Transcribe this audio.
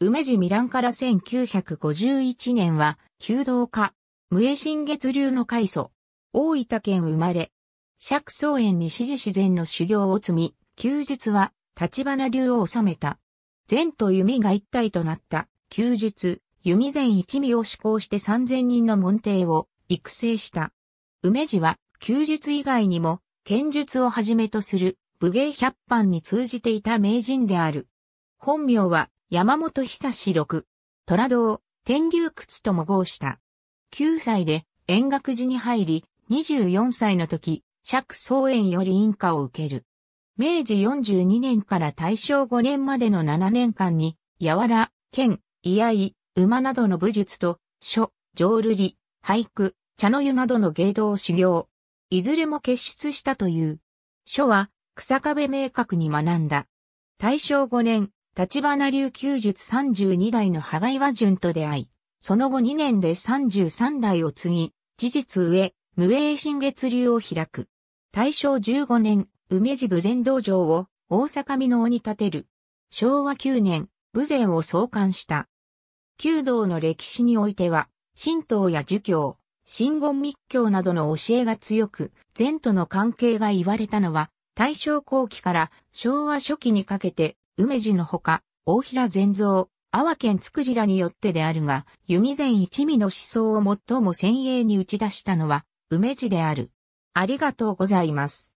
梅地ミランから1951年は、弓道家、無栄新月流の開祖、大分県生まれ、釈宗園に支持自然の修行を積み、休日は、立花流を治めた。禅と弓が一体となった、休日、弓禅一味を施行して3000人の門弟を育成した。梅地は、休日以外にも、剣術をはじめとする武芸百般に通じていた名人である。本名は、山本久志六、虎堂、天竜窟とも合した。9歳で円楽寺に入り、24歳の時、釈宗園より印鑑を受ける。明治42年から大正5年までの7年間に、柔剣、居合、馬などの武術と、書、浄瑠璃、俳句、茶の湯などの芸道を修行。いずれも結出したという。書は、草壁明確に学んだ。大正5年、立花流休術32代の羽賀岩淳と出会い、その後2年で33代を継ぎ、事実上、無名新月流を開く。大正15年、梅寺武前道場を大阪美濃に建てる。昭和9年、武前を創刊した。弓道の歴史においては、神道や儒教、神言密教などの教えが強く、禅との関係が言われたのは、大正後期から昭和初期にかけて梅地のほか、大平善造、阿波県くじらによってであるが、弓前一味の思想を最も先鋭に打ち出したのは、梅地である。ありがとうございます。